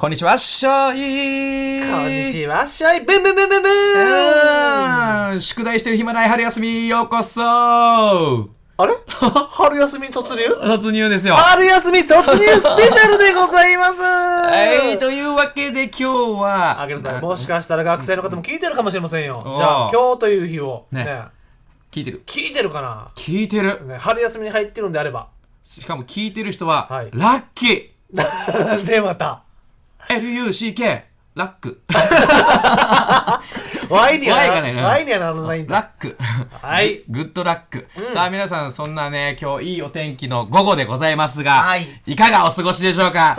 こんにちは、しょいこんにちは、しょいブンブンブンブンブン宿題してる暇ない春休み、ようこそあれ 春休み突入突入ですよ。春休み突入スペシャルでございますはい、というわけで今日は。あげるもしかしたら学生の方も聞いてるかもしれませんよ。じゃあ、今日という日をね。ね聞いてる。聞いてるかな聞いてる、ね、春休みに入ってるんであれば。しかも聞いてる人は、はい、ラッキー でまた。LUCK ラック ワイにはなないワイなんだラックはいグッドラック、うん、さあ皆さんそんなね今日いいお天気の午後でございますが、はい、いかがお過ごしでしょうか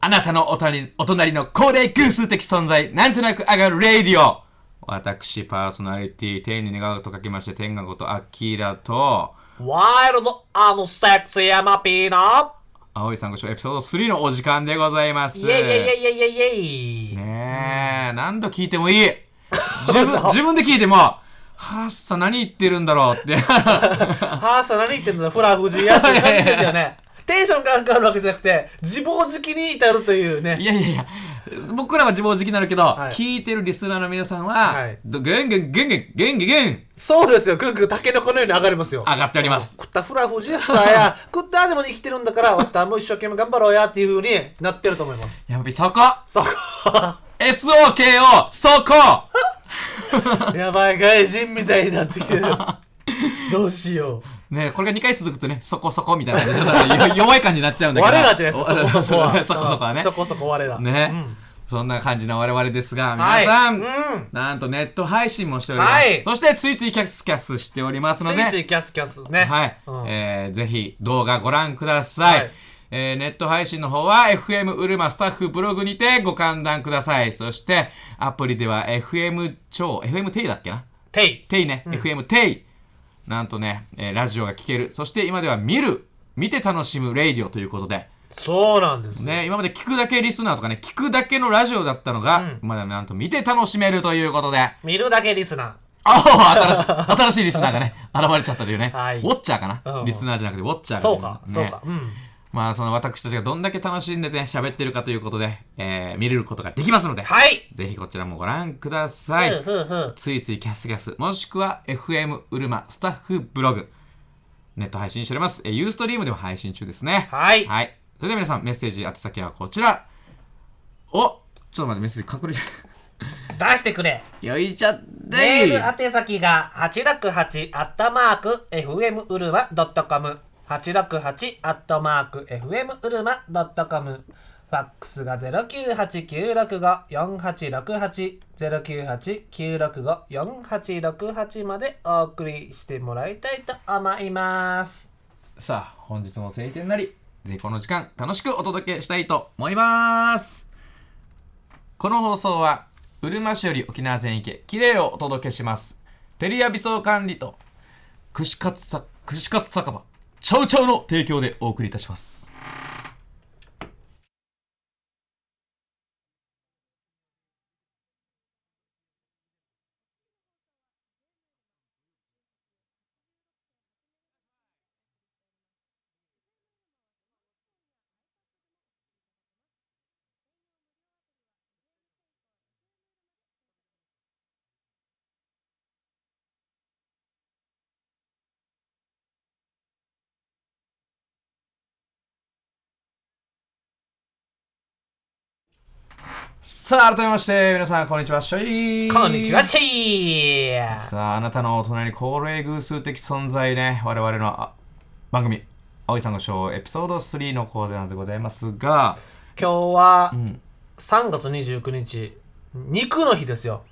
あなたのお隣お隣の高齢偶数的存在なんとなく上がるレイディオ私パーソナリティ天に願うと書きまして天がことアキラとワイルドあのセクシー山ピーナッ青いさんご視聴エピソード3のお時間でございますいやいやいやいやいやいねえ、うん、何度聞いてもいい 自分自分で聞いてもハースさ何言ってるんだろうってハースさ何言ってんだフラフジやってる感じですよねテンションが上がるわけじゃなくて自暴自棄に至るというねいやいやいや僕らは自暴自棄になるけど、はい、聞いてるリスナーの皆さんは、はい、ゲンゲンゲンゲンゲンゲンそうですよぐんぐんタケノコのように上がりますよ上がっております食ったフラフジやさや食ったでも生きてるんだからわ たもう一生懸命頑張ろうやっていうふうになってると思いますやっぱりそこそこ SOKO そこ やばい外人みたいになってきてるどうしようねこれが2回続くとね、そこそこみたいな感じで、ちょっと 弱い感じになっちゃうんだけど。我らじゃないですか、そこそこそこそこはね。そこそこ我ら。ね。そんな感じの我々ですが、皆さん、はいうん、なんとネット配信もしております。はい、そして、ついついキャスキャスしておりますので、ついついキャスキャスね。はい。うん、えー、ぜひ、動画ご覧ください。はい、えー、ネット配信の方は FM うるまスタッフブログにてご観覧ください。そしてアプリでは FM 超 FM テイだっけなテイテイね、うん、FM テイなんとね、えー、ラジオが聴ける。そして今では見る、見て楽しむレイディオということで。そうなんですね、ね、今まで聞くだけリスナーとかね聞くだけのラジオだったのが、うん、まだなんと見て楽しめるということで見るだけリスナーああ 新しいリスナーがね現れちゃったというね、はい、ウォッチャーかな、うん、リスナーじゃなくてウォッチャーが、ね、そうかそうか、うんまあ、その私たちがどんだけ楽しんでね、喋ってるかということで、えー、見れることができますので、はい、ぜひこちらもご覧ください。ふんふんついついキャスキャス、もしくは FM うるまスタッフブログ、ネット配信しております。えー、ユーストリームでも配信中ですね。はい。はい。それでは皆さん、メッセージ、宛先はこちら。おちょっと待って、メッセージ隠れちゃた。出してくれ。よいちゃでメール宛先が868アットマーク FM うるま .com。868アットマーク FM うるま .com ファックスが0989654868 0989654868までお送りしてもらいたいと思いますさあ本日も晴天なりぜひこの時間楽しくお届けしたいと思いますこの放送はうるま市より沖縄全域きれいをお届けしますテリアビウ管理と串カツさ串カツ酒場チャウチャウの提供でお送りいたします。さあ、改めまして、皆さん、こんにちは、しょいこんにちは、しーさあ、あなたのお隣、高齢偶数的存在ね、我々の番組、青さんのョー、エピソード3のコーなんでございますが、今日は、3月29日、うん、肉の日ですよ。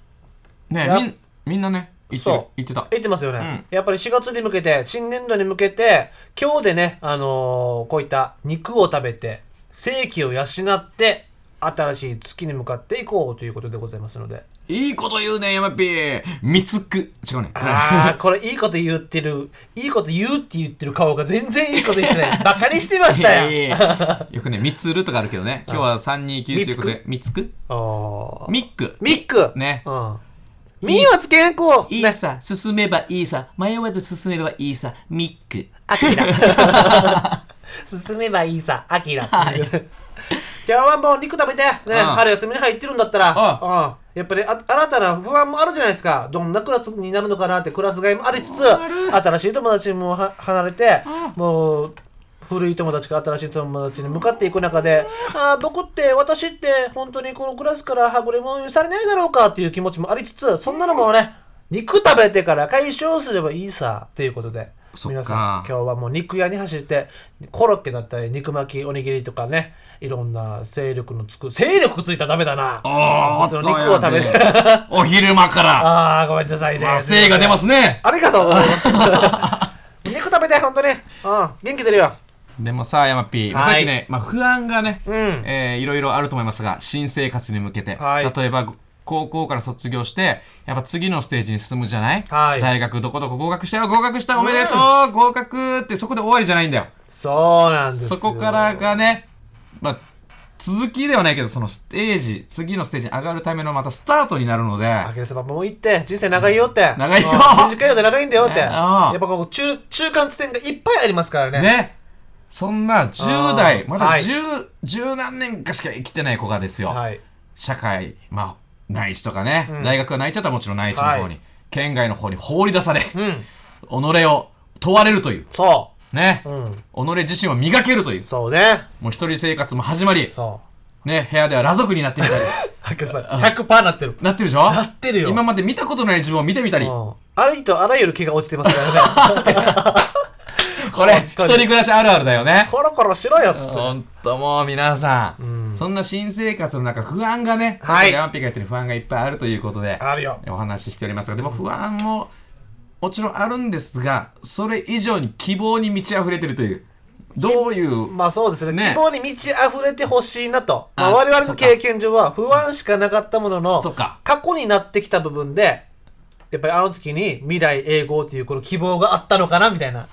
ねみみんなね、言って言ってた。言ってますよね、うん、やっぱり4月に向けて、新年度に向けて、今日でね、あのー、こういった肉を食べて、正気を養って、新しい月に向かっていこうということでございますのでいいこと言うねや P 見みつく違うねああこれいいこと言ってるいいこと言うって言ってる顔が全然いいこと言ってない バカにしてましたよよくねみつるとかあるけどね今日は329ということでみつくみっくみっくね、うんみーはつけんこういいさ、進めばいいさ、迷わず進めばいいさ、みっく。あきら。進めばいいさ、あきら。じゃあもう肉食べてね、あるやつ目に入ってるんだったら、やっぱりあ新たな不安もあるじゃないですかどんなクラスになるのかなってクラス替えもありつつ新しい友達も離れてもう古い友達か新しい友達に向かっていく中で、あ僕って、私って、本当にこのクラスからはぐれ者にされないだろうかっていう気持ちもありつつ、そんなのもね、肉食べてから解消すればいいさ、ということで。皆さん今日はもう肉屋に走ってコロッケだったり肉巻きおにぎりとかねいろんな勢力のつく勢力ついたらダメだなお肉を食べる お昼間からああごめんなさいね精が出ますねありがとうございます 肉食べて本当にうん元気出るよでもさ、山ピー、はい、さっきね、まあ、不安がね、うん、えー、いろいろあると思いますが、新生活に向けて、はい、例えば高校から卒業してやっぱ次のステージに進むじゃない、はい、大学どこどこ合格したよ合格したおめでとう、うん、合格ってそこで終わりじゃないんだよそうなんですそこからがね、まあ、続きではないけどそのステージ次のステージに上がるためのまたスタートになるのであきらもう行って人生長いよって、長いよ短いよって長いんだよって、ね、やっぱこう中中間地点がいっぱいありますからねねそんな10代まだ十、はい、何年かしか生きてない子がですよ、はい、社会まあ内地とかね、うん大学が内地だったらもちろん内地の方に、はい県外の方に放り出され、うん。己を問われるというそね、う。ね。ん。己自身を磨けるというそうね。もう一人生活も始まりそね部屋では裸族になってみたり100% なってる。なってるでしょなってるよ。今まで見たことない自分を見てみたりうんありとあらゆる毛が落ちてますからね。これ一人暮らしあるあるだよねコロコロしろよっつってほんともう皆さん、うん、そんな新生活の中不安がねはいアンピが言ってる不安がいっぱいあるということであるよお話ししておりますがでも不安ももちろんあるんですがそれ以上に希望に満ち溢れてるというどういうまあそうですね、ね、希望に満ち溢れてほしいなと、まあ、我々の経験上は不安しかなかったものの過去になってきた部分でやっぱりあの時に未来永劫というこの希望があったのかなみたいな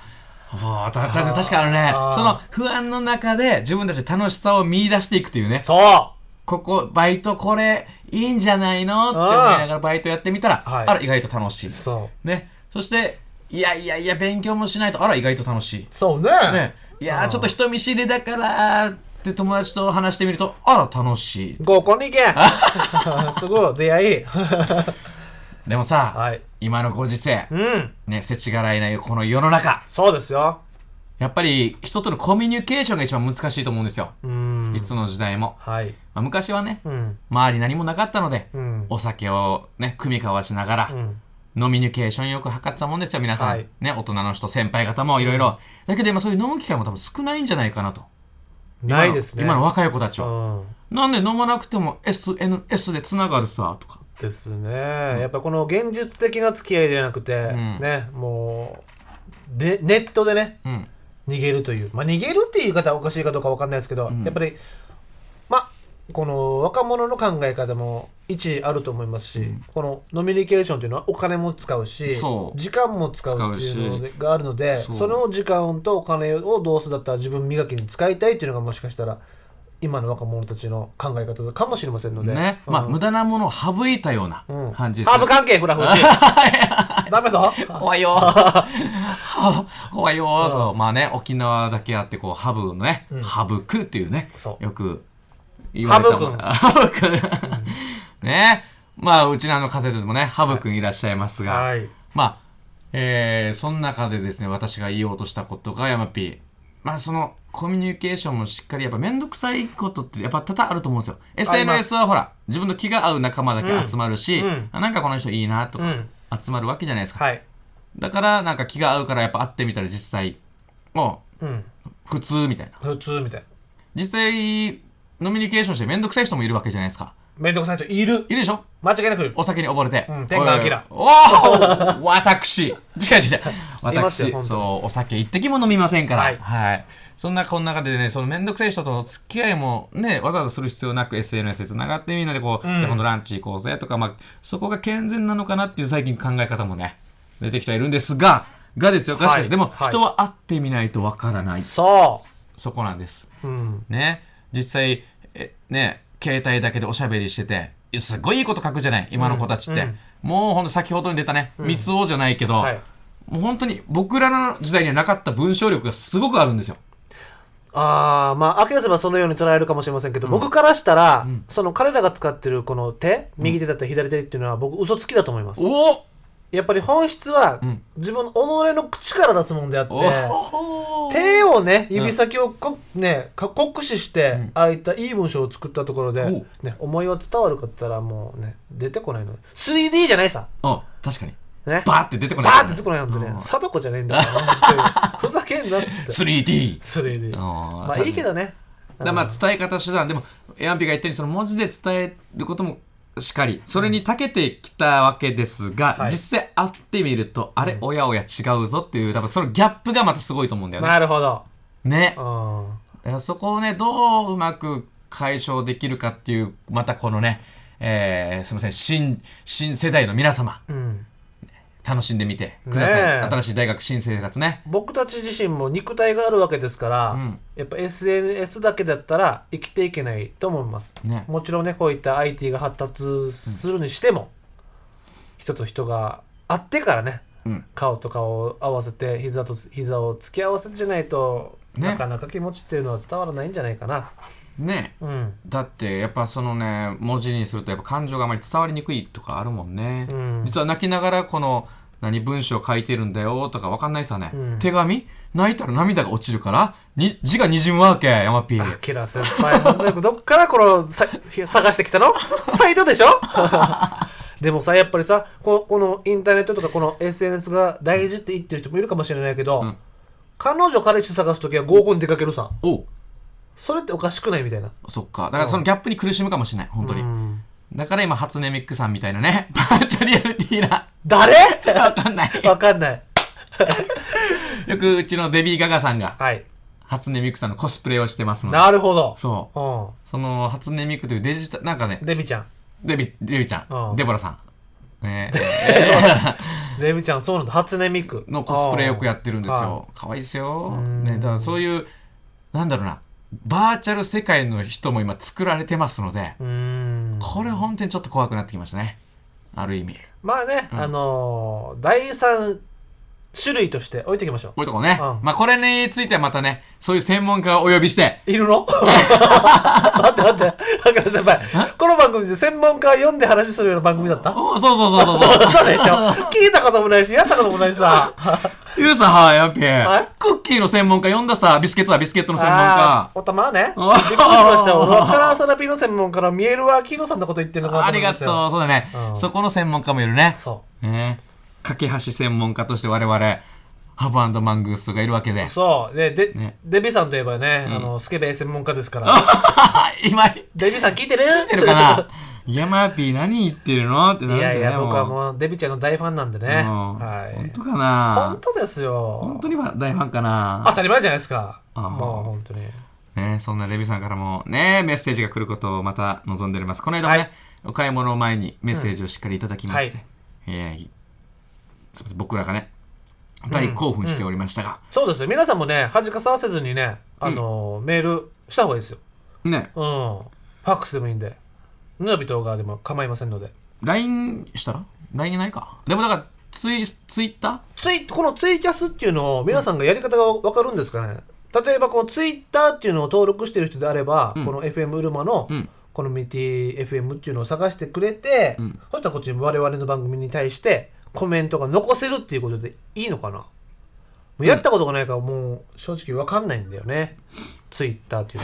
あ、たた確かにねその不安の中で自分たち楽しさを見出していくというねそうここバイトこれいいんじゃないのって思いながらバイトやってみたら、はい、あら意外と楽しいそう、ね、そしていやいやいや勉強もしないとあら意外と楽しいそうねねいやちょっと人見知りだからって友達と話してみるとあら楽しい合コンに行け すごい出会い でもさ、はい、今のご時世、うん、ね、世知辛いなこの世の中そうですよやっぱり人とのコミュニケーションが一番難しいと思うんですよいつの時代も、はいまあ、昔はね、うん、周り何もなかったので、うん、お酒をね組み交わしながら、飲みニケーションよく測ってたもんですよ皆さん、はい、ね大人の人先輩方もいろいろだけど今そういう飲む機会も多分少ないんじゃないかなとないですね今の若い子たちは、なんで飲まなくても SNS でつながるさとかですね、やっぱこの現実的な付き合いではなくて、ねもうでネットでね、逃げるというまあ逃げるっていう言い方はおかしいかどうか分かんないですけど、やっぱりまあこの若者の考え方も一あると思いますし、うん、このノミニケーションというのはお金も使うし時間も使うっていうのがあるのでその時間とお金をどうすだったら自分磨きに使いたいっていうのがもしかしたら今の若者たちの考え方かもしれませんので、ねまあ、無駄なものを省いたような感じです、ね、ハーブ関係フラフラ ダメぞ怖いよ 怖いよ、うん、そうまあね沖縄だけあってこうハブのね、うん、ハブクっていうねよく言われたハブくねまあうちのあの風セでもねハブくいらっしゃいますが、はい、まあえー、その中でですね私が言おうとしたことが山 P まあそのコミュニケーションもしっかりやっぱ面倒くさいことってやっぱ多々あると思うんですよ SNS はほら自分の気が合う仲間だけ集まるし、うん、なんかこの人いいなとか集まるわけじゃないですか、はい、だからなんか気が合うからやっぱ会ってみたら実際もう普通みたいな、普通みたいな実際飲みニケーションして面倒くさい人もいるわけじゃないですか面倒くさい人いるいるでしょ間違いなくお酒に溺れて、うん、天下明おお私違う違う違う 私そうお酒一滴も飲みませんから、はい、はい、そんなこんな中でね、その面倒くさい人との付き合いもね、わざわざする必要なく SNS でつながってみんなでこう、うん、じゃ今度ランチ行こうぜとか、まあ、そこが健全なのかなっていう最近考え方もね、出てきてはいるんですが、がですよ、確かに。はい、でも、はい、人は会ってみないとわからない。そう。そこなんです。うん、ね、実際、えね、携帯だけでおしゃべりしてて、すごいいいこと書くじゃない、今の子たちって。うん、もうほんと先ほどに出たね、三つ王じゃないけど、はい、もう本当に僕らの時代にはなかった文章力がすごくあるんですよ。ああまあ明らんはそのように捉えるかもしれませんけど、うん僕からしたら、うんその彼らが使ってるこの手右手だったり左手っていうのは僕嘘つきだと思います、おおやっぱり本質は、うん自分の己の口から出すもんであっておお手をね指先をこ、ね、か酷使して、ああいったいい文章を作ったところでね、思いは伝わるかって言ったらもうね出てこないの 3D じゃないさあ確かにね、バーって出てこないバーって出てこないんね、貞子じゃねえんだから ふざけんなっって 3D3D まあいいけどねだまあ伝え方手段でもエアンピが言ったようにその文字で伝えることもしかりそれに長けてきたわけですが、うん、実際会ってみると、はい、あれ、おやおや違うぞっていう多分そのギャップがまたすごいと思うんだよねなるほどね、うそこをねどううまく解消できるかっていうまたこのねえー、すみません新新世代の皆様、うん楽しんでみてください、ね、新しい大学新生活ね僕たち自身も肉体があるわけですから、うん、やっぱ SNS だけだったら生きていけないと思います、ね、もちろんねこういった IT が発達するにしても、うん、人と人が会ってからね、うん、顔と顔を合わせて膝と膝を突き合わせてじゃないと、ね、なかなか気持ちっていうのは伝わらないんじゃないかなね、うん、だってやっぱそのね文字にするとやっぱ感情があまり伝わりにくいとかあるもんね、うん、実は泣きながらこの何文章書いてるんだよとか分かんないさね、うん、手紙泣いたら涙が落ちるからに字がにじむわけ山ピーあきら先輩 どっからこのさ探してきたの サイトでしょ でもさやっぱりさここのインターネットとかこの SNS が大事って言ってる人もいるかもしれないけど、うん、彼女彼氏探す時は合コン出かけるさおうそれっておかしくないみたいなそっかだからそのギャップに苦しむかもしれない本当に、だから今初音ミックさんみたいなね バーチャリアリティな誰わかんないわかんないよくうちのデビー・ガガさんが、はい、初音ミクさんのコスプレをしてますのでなるほどそう、うん、その初音ミクというデジタルなんかねデビちゃんデビデビちゃん、ん、デボラさんね、デビちゃんそうなんだ初音ミクのコスプレよくやってるんですよ可愛いですよ、ね、だからそういうなんだろうなバーチャル世界の人も今作られてますのでこれ本当にちょっと怖くなってきましたねある意味まあね、うん、あのー、第3種類として置いときましょう置いとこうね、うん、まあこれについてはまたねそういう専門家をお呼びしているの 待って待って赤野先輩この番組で専門家を読んで話するような番組だったそうそうそうそうそうそうでしょ聞いたこともないしやったこともないしさゆうさん、はい、やっけ。クッキーの専門家呼んださ、ビスケットだ、ビスケットの専門家。おたまね。びっくりしましたわからさらぴの専門家の見えるわ、きのさんのこと言ってるのかありがとう。そうだね、そこの専門家もいるね。そう。ね。架け橋専門家として我々。ハブマングースとかいるわけで。そう。で、で、ね、デビさんといえばね、うん、あの、スケベ専門家ですから。今、デビさん聞いてる聞いてるかな山やピー何言ってるのってなるんじゃないいやいや僕はもうデビちゃんの大ファンなんでね、はい、本当かな本当ですよ本当に大ファンかな当たり前じゃないですかあもう本当にねそんなデビさんからもねメッセージが来ることをまた望んでおりますこの間もね、はい、お買い物前にメッセージをしっかりいただきまして、うんはい、すみません僕らがね大興奮しておりましたが、うんうん、そうですね皆さんもね恥かさせずにねあの、うん、メールした方がいいですよねうんファックスでもいいんでヌナビとでも構いませんので LINE したら ?LINE ないかでもんかツイツイッターツイこのツイキャスっていうのを皆さんがやり方が分かるんですかね、例えばこのツイッターっていうのを登録してる人であれば、うんこの FM ウルマのうんコミュニティ FM っていうのを探してくれて、うんそしたらこっちに我々の番組に対してコメントが残せるっていうことでいいのかなもうやったことがないからもう正直分かんないんだよね、ツイッターっていうの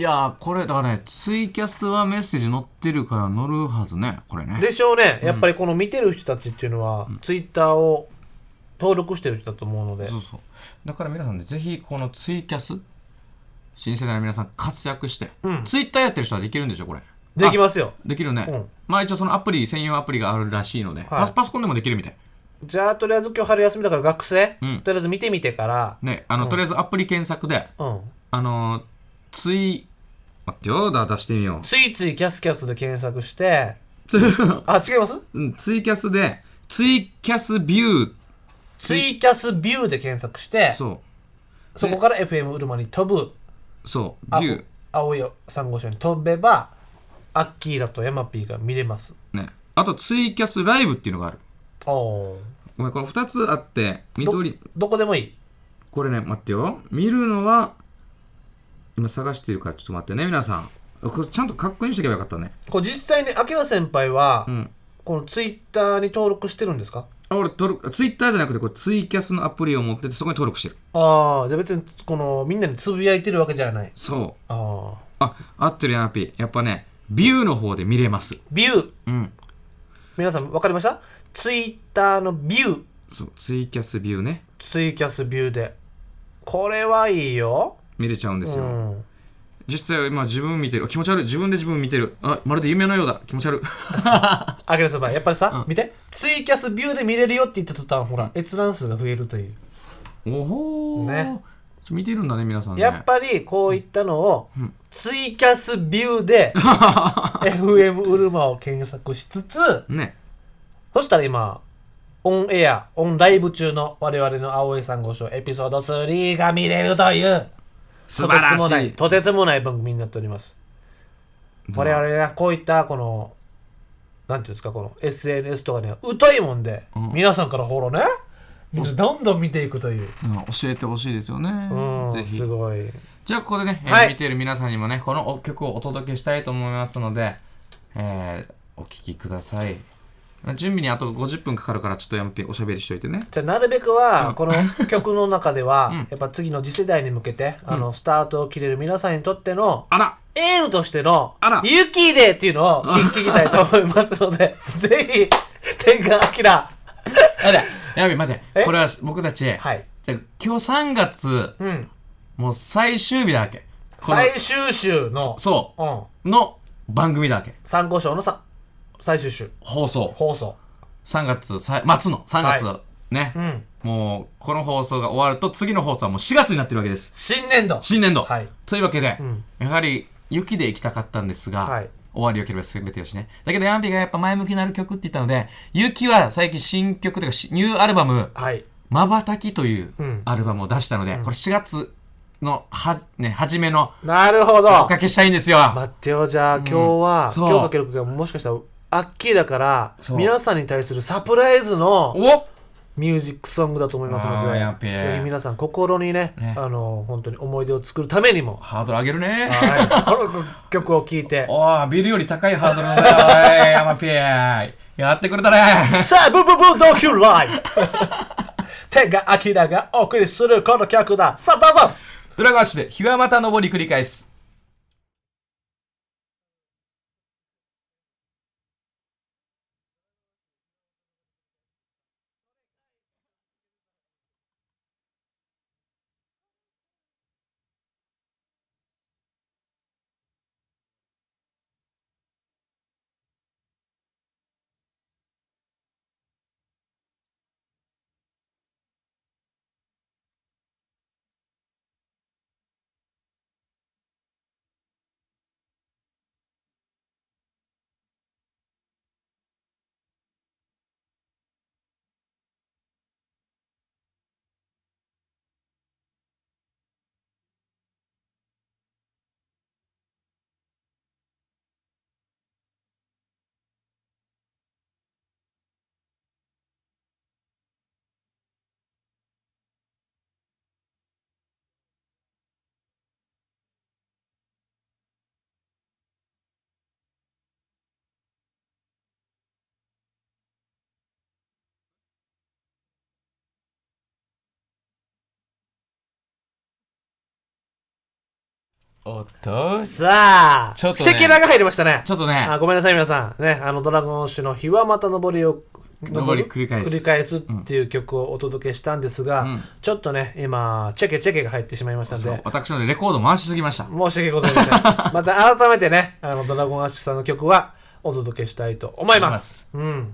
いやこれだからねツイキャスはメッセージ載ってるから載るはずねこれねでしょうね、やっぱりこの見てる人たちっていうのは、ツイッターを登録してる人だと思うのでそうそうだから皆さんねぜひこのツイキャス新世代の皆さん活躍して、うんツイッターやってる人はできるんでしょこれできますよできるね、うんまあ一応そのアプリ専用アプリがあるらしいので、パスパソコンでもできるみたいじゃあとりあえず今日春休みだから学生、うんとりあえず見てみてからねあの、とりあえずアプリ検索でうんあのツイ待ってよ、だ出してみよう。ついついキャスキャスで検索して、あ、違いますうん、ツイキャスで、ツイキャスビュー。ツイキャスビューで検索して、そう。そこから FM ウルマに飛ぶ。そう、ビュー。青いよ、珊瑚礁に飛べば、アッキーだとヤマピーが見れます。ね。あと、ツイキャスライブっていうのがある。おお。お前、これ2つあって、緑。どこでもいいこれね、待ってよ。見るのは、今探してるからちょっと待ってね皆さんこれちゃんと確認しておけばよかったねこれ実際に秋葉先輩は、うん、このツイッターに登録してるんですかあ俺登録ツイッターじゃなくてこれツイキャスのアプリを持っててそこに登録してるああじゃあ別にこのみんなにつぶやいてるわけじゃないそうああ合ってるやんピやっぱねビューの方で見れますビューうん皆さん分かりましたツイッターのビューそうツイキャスビューねツイキャスビューでこれはいいよ見れちゃうんですよ、うん、実際今自分見てる気持ち悪い自分で自分見てるあまるで夢のようだ気持ち悪い あげるそばやっぱりさ、うん、見てツイキャスビューで見れるよって言った途端ほら閲覧数が増えるというおほね見てるんだね皆さん、ね、やっぱりこういったのを、ツイキャスビューで FM ウルマを検索しつつ、ね、そしたら今オンエアオンライブ中の我々の青江さんご賞エピソード3が見れるという素晴らしいとてつもないとてつもない番組になっております我々はこういったこのなんていうんですかこの SNS とかには疎いもんで、うん皆さんからフォローねどんどん見ていくという、うん教えてほしいですよねう。ぜん、ひす。ごいじゃあここでね、えーはい見ている皆さんにもね、この曲をお届けしたいと思いますので、えーお聴きください。準備にあと50分かかるからちょっとやめておしゃべりしといてねじゃあなるべくはこの曲の中では、やっぱ次の次世代に向けて、あのスタートを切れる皆さんにとってのあらエールとしての「ユキーっていうのを聞きたいと思いますので ぜひ天下明やべやべ待てこれは僕たち、はい、じゃ今日3月、うん、もう最終日だわけ最終週のそう、うん、の番組だわけ参考書のさ最終週放送放送3月さ末の3月、はね、うんもうこの放送が終わると次の放送はもう4月になってるわけです新年度新年度、はいというわけで、うんやはり雪で行きたかったんですが、はい終わりよければ全てよしねだけどヤンピがやっぱ前向きになる曲って言ったので雪は最近新曲というかしニューアルバムはい「まばたき」といううんアルバムを出したので、これ4月のは、ね、初めのなるほおかけしたいんですよ、待ってよじゃあ今日は、うん今日かける曲がもしかしたらアッキーだから皆さんに対するサプライズのミュージックソングだと思いますのでぜひ皆さん心にね、ね、あの本当に思い出を作るためにもハードル上げるね、この曲を聴いてあ ビルより高いハードルだよ山ピやってくれたねさあブブブドキュライ天 がラがお送りするこの曲ださあどうぞドラゴン足で日はまた昇り繰り返すおっとさあ、ちょっと、ね、ェケラが入りましたね。ちょっとね。あごめんなさい、皆さん。ね、あの、ドラゴン種の日はまた登りを、り繰り返す。繰り返すっていう曲をお届けしたんですが、うん、ちょっとね、今、チェケチェケが入ってしまいましたので。私の、レコード回しすぎました。申し訳ございません。また改めてね、あの、ドラゴンアッシュさんの曲はお届けしたいと思います。うん。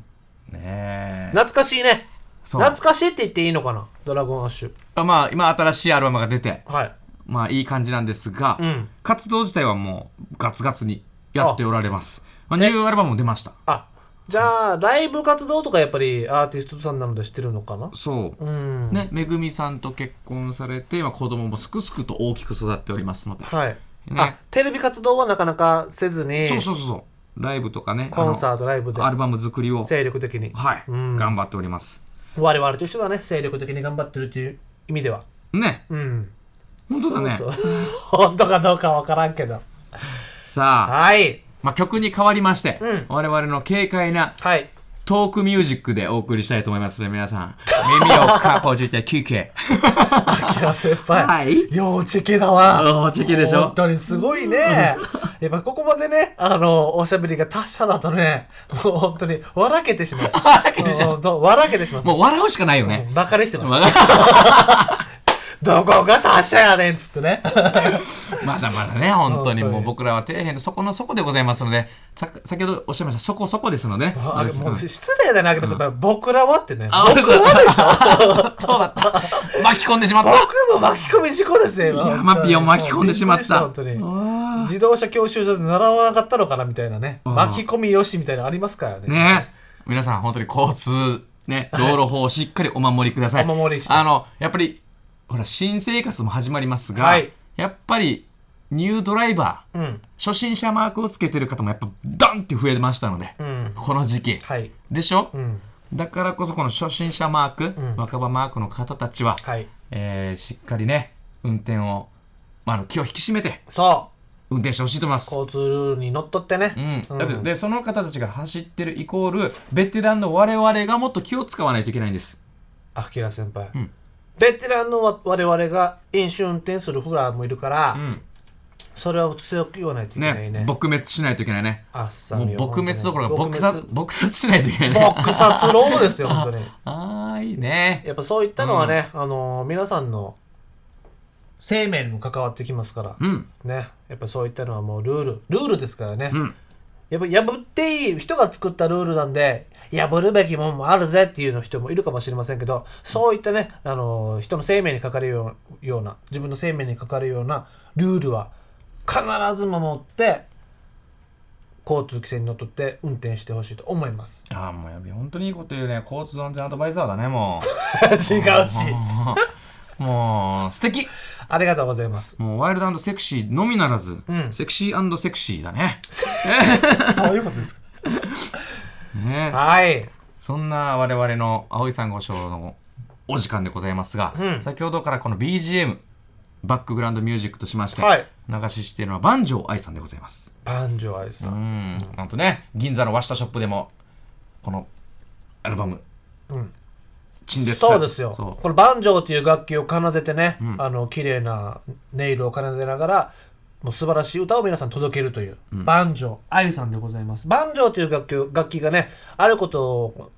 ね懐かしいね。懐かしいって言っていいのかなドラゴンアッシュ。あまあ、今新しいアルバムが出て。はい。まあいい感じなんですが、うん、活動自体はもうガツガツにやっておられます。まあ、ニューアルバムも出ました。あじゃあ、ライブ活動とかやっぱりアーティストさんなので知ってるのかなそう。うん、ね、めぐみさんと結婚されて、まあ、子供もすくすくと大きく育っておりますので。はい。ね、テレビ活動はなかなかせずに。そうそうそうそう。ライブとかね。コンサート、ライブで。アルバム作りを。精力的に。はい、うん。頑張っております。我々と一緒だね。精力的に頑張ってるという意味では。ね。うん。本当だねそうそう 本当かどうかわからんけどさあ、はい、まあ、曲に変わりまして、うん我々の軽快なはい、トークミュージックでお送りしたいと思いますので皆さん耳をかぽじて休憩キラ先輩、はい幼稚系だわ幼稚系でしょ本当にすごいねやっぱここまでねあのおしゃべりが達者だとねもう本当に笑けてしまう笑けてしまう笑けてしまうもう笑うしかないよねバカにしてます。どこが他社やねんっつってね まだまだね本当にもう僕らは底辺の底の底でございますので先ほどおっしゃいましたそこそこですので、ね、あれもう失礼だなけど、うん、僕らはってね僕はでしょそうだった 巻き込んでしまった僕も巻き込み事故ですよ山マピを巻き込んでしまった自動車教習所で習わなかったのかなみたいなね巻き込みよしみたいなのありますからねね皆さん本当に交通ね、道路法をしっかりお守りください。お守りして。あの、やっぱりほら新生活も始まりますが、はい、やっぱりニュードライバー、うん、初心者マークをつけてる方もやっぱドンって増えましたので、うん、この時期、はい、でしょ、うん、だからこそこの初心者マーク、若葉マークの方たちは、はい、えー、しっかりね運転を、まあ、あの気を引き締めてそう運転してほしいと思います交通ルールにのっとってね、うん、だってでその方たちが走ってるイコールベテランの我々がもっと気を使わないといけないんですあき先輩、うんベテランのわ我々が飲酒運転するフラーもいるから、うんそれは強く言わないといけないねね撲滅しないといけないねあっさもう撲滅どころか撲殺撲殺しないといけないね撲殺ローですよ本当に ああいいねやっぱそういったのはね、あの皆さんの生命にも関わってきますから、うんねやっぱそういったのはもうルールルールですからね、うんやっぱ破っていい人が作ったルールなんで破るべきもんもあるぜっていうの人もいるかもしれませんけど、そういったね、あの、人の生命にかかるような、自分の生命にかかるようなルールは必ず守って、交通規制にのっとって運転してほしいと思います。ああ、もうやべ本当にいいこと言うね。交通安全アドバイザーだね、もう。違うし。もう、素敵ありがとうございます。もう、ワイルドセクシーのみならず、うん、セクシーセクシーだね。どういうことですかね、はいそんな我々の葵さんご礁のお時間でございますが、うん、先ほどからこの BGM バックグラウンドミュージックとしまして、はい、流ししているのは万丈愛さんでございます万丈愛さんうんなんとね銀座のシタショップでもこのアルバム、うんそうですよこれバンジョーという楽器を奏でてね、うん、あの綺麗な音色を奏でながらもう素晴らしい歌を皆さん届けるという、うん、バンジョーあゆさんでございますバンジョーという楽器楽器がねあること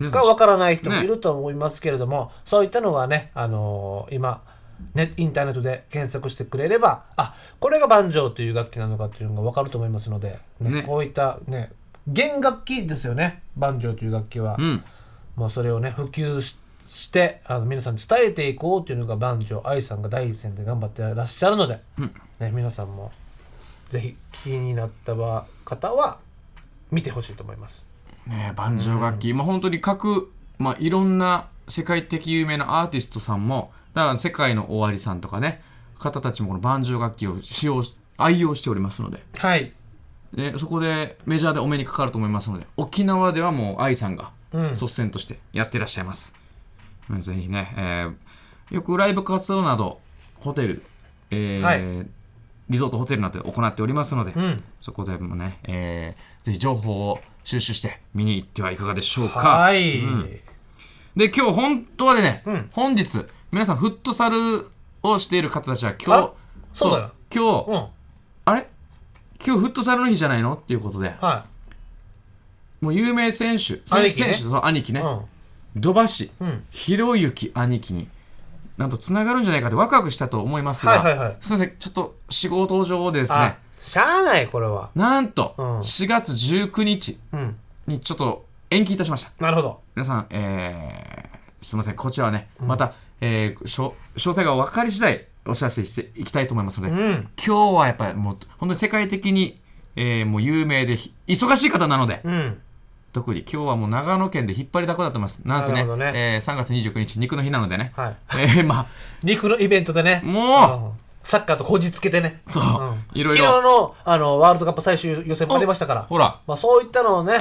がわからない人もいると思いますけれども、ね、そういったのはね、あのー、今ね、インターネットで検索してくれればあこれがバンジョーという楽器なのかというのが分かると思いますので、ねね、こういったね弦楽器ですよねバンジョーという楽器は、うん、もうそれをね普及してしてあの皆さんに伝えていこうというのが番長愛さんが第一線で頑張ってらっしゃるので、うん、ね、皆さんもぜひ気になった方は見てほしいと思います。ね、万丈楽器、うん、まあ、本当に各、まあ、いろんな世界的有名なアーティストさんもだから世界の終わりさんとかね方たちもこの万丈楽器を使用愛用しておりますので、はい、でそこでメジャーでお目にかかると思いますので沖縄ではもう AI さんが率先としてやってらっしゃいます、うん、ぜひね、えー、よくライブ活動などホテル、えー、はいリゾートホテルなどで行っておりますので、うん、そこでもね、えー、ぜひ情報を収集して見に行ってはいかがでしょうか。はい、うん、で今日本当はね、うん、本日皆さんフットサルをしている方たちは今日そう今日、うん、あれ今日フットサルの日じゃないのっていうことで、はい、もう有名選手選手,、選手の兄貴ね、土橋、うん、ひろゆき兄貴になんとつながるんじゃないかってワクワクしたと思いますが、はいはいはい、すみませんちょっと仕事上ですねしゃあないこれはなんと4月19日にちょっと延期いたしました、うん、なるほど皆さん、えー、すみませんこちらはね、うん、また、えー、詳細が分かり次第お知らせしていきたいと思いますので、うん、今日はやっぱりもう本当に世界的に、えー、もう有名で忙しい方なので、うん特に今日はもう長野県で引っ張りだこだと思います。なんせね、ねえー、3月29日、肉の日なのでね、はいえーまあ、肉のイベントでね、もう、サッカーとこじつけてね、そう、いろいろ昨日のあのワールドカップ最終予選もありましたから、ほら、まあ、そういったのをね、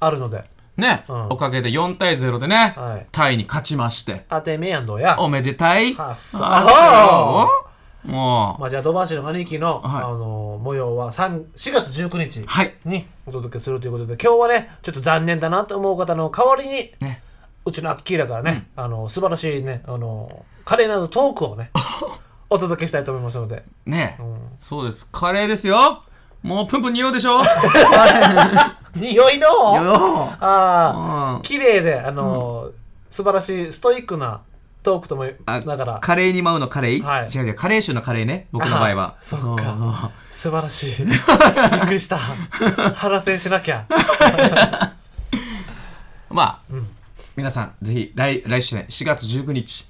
あるので。ね、うん、おかげで4対0でね、はい、タイに勝ちまして。あてめやんどや。おめでたい。はっさまあ、じゃあ、土橋の兄貴の、はい、あの模様は4月19日にお届けするということで、はい、今日はね、ちょっと残念だなと思う方の代わりに、ね、うちのアッキーラからね、うん、あの素晴らしいね、あのカレーなどトークをね、お届けしたいと思いますので。ね、うん、そうです。カレーですよ。もうプンプン匂うでしょ 匂いのああ、綺麗で、あの、うん、素晴らしいストイックなトークともだらカレーに舞うのカレー、はい、違う違うカレー臭のカレーね僕の場合はそっか素晴らしい びっくりした腹せしなきゃ まあ、うん、皆さんぜひ来来週ね4月19日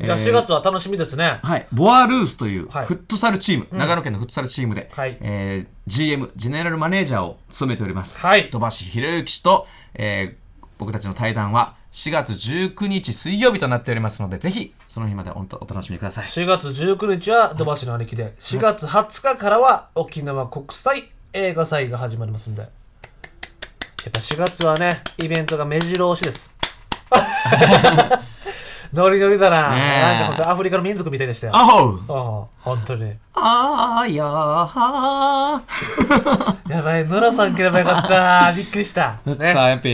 じゃあ4月は楽しみですね、えー、はいボアルースというフットサルチーム、はい、長野県のフットサルチームで、はいえー、GM ジェネラルマネージャーを務めております、はい、戸橋宏之氏と、えー、僕たちの対談は4月19日水曜日となっておりますので、ぜひその日までお楽しみください。4月19日は土橋の兄貴で、4月20日からは沖縄国際映画祭が始まりますんで。やっぱ4月はね、イベントが目白押しです。ノリノリだな。なんか本当アフリカの民族みたいでしたよ。あほう。本当に。あーややばい、ノラさん来ればよかった。びっくりした。ね、さあ、やっぱ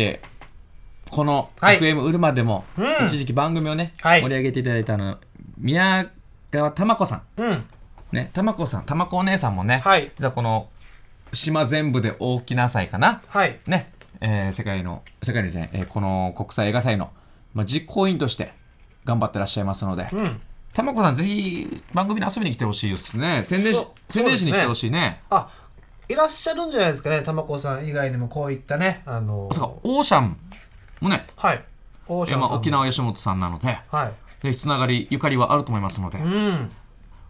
この FM 売るまでも、はい、一時期番組をね、盛り上げていただいたの宮川ま子さん、うん、ね玉子さん玉子お姉さんもね、はい、じゃあこの島全部で大きな祭かな、はい、ね、えー、世界の世界のじえー、この国際映画祭の、まあ、実行委員として頑張ってらっしゃいますので、うんたまこさん、ぜひ番組に遊びに来てほしいですね。宣伝し、宣伝しに来てほしいね。あ、いらっしゃるんじゃないですかね、たまこさん以外にもこういったね、あのそうか、オーシャンもね、はい、大島さん沖縄吉本さんなので,、はい、でつながりゆかりはあると思いますので、うん、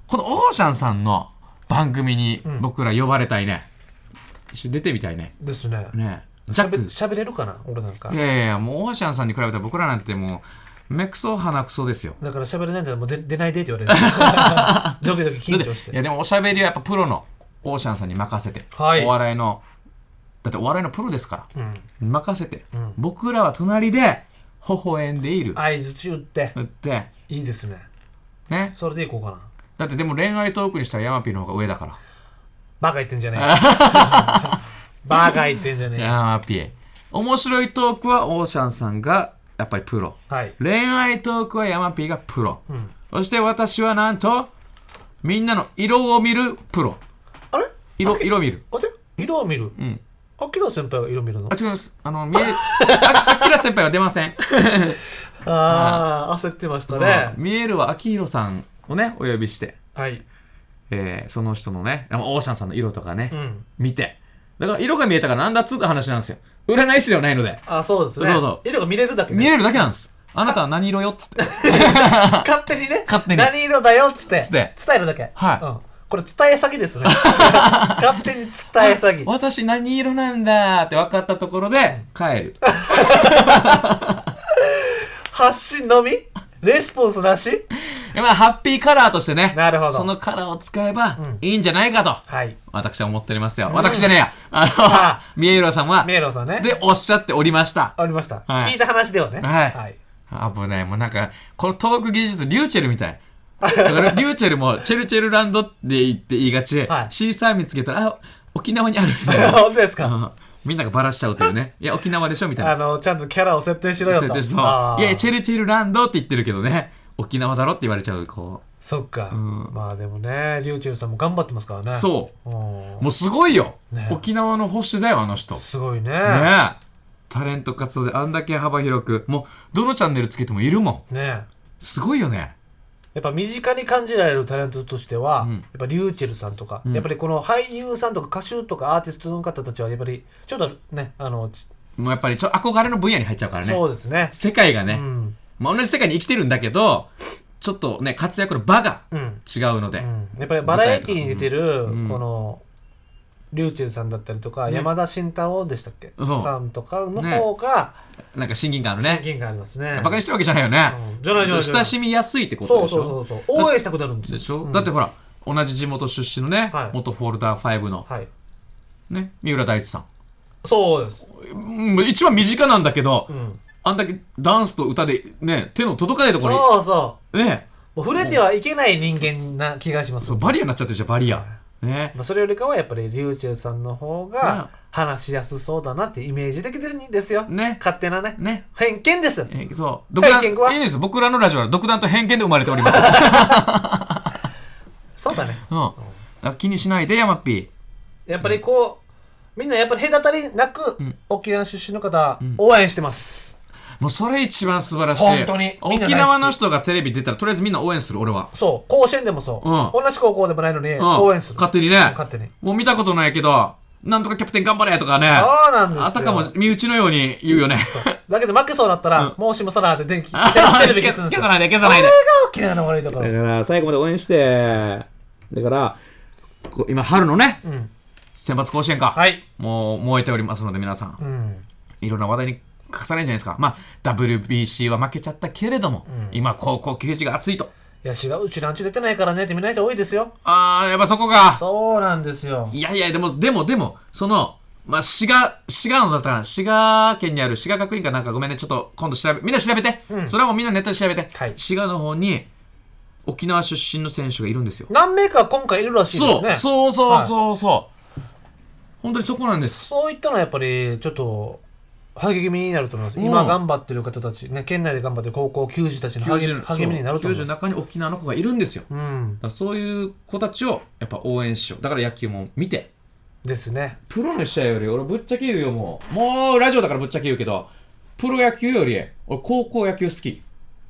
このオーシャンさんの番組に僕ら呼ばれたいね、うん、一緒出てみたいねですねねジャックしゃべれるかな俺なんかいやいやもうオーシャンさんに比べたら僕らなんてもう目くそ鼻くそですよだからしゃべれないんだったらもう出出ないでって言われる ドキドキ緊張していやでもおしゃべりはやっぱプロのオーシャンさんに任せて、はい、お笑いのだってお笑いのプロですから、うん、任せて、うん、僕らは隣で微笑んでいる相づち打って打っていいですねねそれでいこうかなだってでも恋愛トークにしたらヤマピーの方が上だからバカ言ってんじゃねえ バカ言ってんじゃねえヤマピー面白いトークはオーシャンさんがやっぱりプロ、はい、恋愛トークはヤマピーがプロ、うん、そして私はなんとみんなの色を見るプロあれ色色見る色を見る、うんアキラ先輩が色見るのあ違いますあの見えあきら先輩は出ません ああ焦ってましたね見えるは秋広さんをねお呼びしてはいえー、その人のねオーシャンさんの色とかね、うん、見てだから色が見えたからなんだっつって話なんですよ占い師ではないのであそうですねそうそう色が見れるだけ、ね、見れるだけなんですあなたは何色よっつって 勝手にね勝手に何色だよっつって伝えるだけはい、うんこれ伝え詐欺ですね 勝手に伝え詐欺私何色なんだって分かったところで帰る 発信のみレスポンスなしまあ、ハッピーカラーとしてね。なるほど。そのカラーを使えば、いいんじゃないかと。はい。私は思っておりますよ。うん、私じゃねえや。あの、ああミさんは。三エさんね。で、おっしゃっておりました。おりました。はい、聞いた話ではね。はい。はい、危ない。もうなんか、このトーク技術、リューチェルみたい。だからリューチェルもチェルチェルランドって言って言いがちで、はい、シーサー見つけたらあ沖縄にあるみたいな本当 ですか、うんみんながバラしちゃうというね。いや、沖縄でしょみたいな。あの、ちゃんとキャラを設定しろよと。設定そう。いや、チェルチェルランドって言ってるけどね。沖縄だろって言われちゃう、こう。そっか、うん。まあでもね、りゅうちゅうさんも頑張ってますからね。そう。もうすごいよ、ね、沖縄の星だよ、あの人。すごいね。ねタレント活動であんだけ幅広く、もう、どのチャンネルつけてもいるもん。ねすごいよね。やっぱ身近に感じられるタレントとしては、うん、やっぱリューチェルさんとか、うん、やっぱりこの俳優さんとか歌手とかアーティストの方たちはやっぱりちょっとねあのもうやっぱりちょ憧れの分野に入っちゃうからねそうですね世界がね、うん、まあ、同じ世界に生きてるんだけどちょっとね活躍の場が違うので、うんやっぱりバラエティーに出てる、このりゅうちゅうさんだったりとか、ね山田慎太郎でしたっけさんとかの方がなんか親近感ある親ね。近感ありますね。バカにしてるわけじゃないよね。うんじゃないじゃないゃな親しみやすいってことそでうしょそうそうそう応援したことあるんですよでしょ、だってほら、同じ地元出身のね、はい元フォルダー5の、はいね、三浦大知さん。そうです一番身近なんだけど、うんあんだけダンスと歌でね、手の届かないところそうそうに、ね、う触れてはいけない人間な気がしますそうバリアになっちゃってるじゃん、バリア。ねまあ、それよりかはやっぱりリュウチュウさんの方が話しやすそうだなってイメージ的ですですよ、ね、勝手なねね偏見です、えー、そう独断いいです僕らのラジオは独断と偏見で生まれております そうだね、うん、気にしないで山っぴやっぱりこう、うん、みんなやっぱり隔たりなく、うん、沖縄出身の方、応援してますもうそれ一番素晴らしい本当に沖縄の人がテレビ出たらとりあえずみんな応援する俺はそう甲子園でもそう、うん、同じ高校でもないのに、応援する勝手にね勝手にもう見たことないけどなんとかキャプテン頑張れとかね。そうなんですあたかも身内のように言うよね。だけど負けそうだったら、うん、もうしもさらで電気、テレビ消すんですよ。消さないで、消さないで。それが沖縄の悪いところ。だから、最後まで応援して、だから、今、春のね、うん、選抜甲子園か、はい、もう燃えておりますので、皆さん、うん、いろんな話題に重ねさじゃないですか。まあ、WBC は負けちゃったけれども、うん、今、高校球児が熱いと。いや、違う、うちランチ出てないからねって見ない人多いですよ。ああ、やっぱそこが。そうなんですよ。いやいや、でも、でも、でも、その、まあ、滋賀、滋賀のだったら、滋賀県にある滋賀学院かなんかごめんね、ちょっと今度調べ、みんな調べて、うん、それはもうみんなネットで調べて、はい、滋賀の方に、沖縄出身の選手がいるんですよ。何名か今回いるらしいですね。そうそうそうそうそう、はい、本当にそこなんです。そういったのはやっぱり、ちょっと、励みになると思います、うん、今頑張ってる方たち、ね、県内で頑張ってる高校球児たちの励励みになると思います球児の中に沖縄の子がいるんですよ、うん、だそういう子たちをやっぱ応援しようだから野球も見てですねプロの試合より俺ぶっちゃけ言うよもうもうラジオだからぶっちゃけ言うけどプロ野球より俺高校野球好き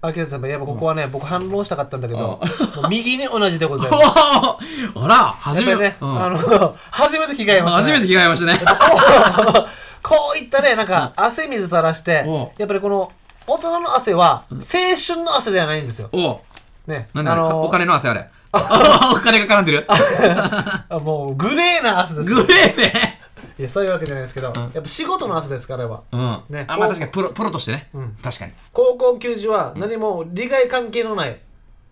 あらさんやっぱここはね、うん、僕反論したかったんだけど、右に同じでございます あら初めてね、うん、あの 初めて着替えましたね初めて着替えましたね こういったね、なんか、汗水垂らして、やっぱりこの、大人の汗は、青春の汗ではないんですよ。ね。なんだ、あのー、お金の汗あれ。お金が絡んでるもう、グレーな汗です。グレーね。いや、そういうわけじゃないですけど、うん、やっぱ仕事の汗ですから、は。うん。ね。あ、まあ確かにプロ、プロとしてね。うん。確かに。高校球児は何も利害関係のない、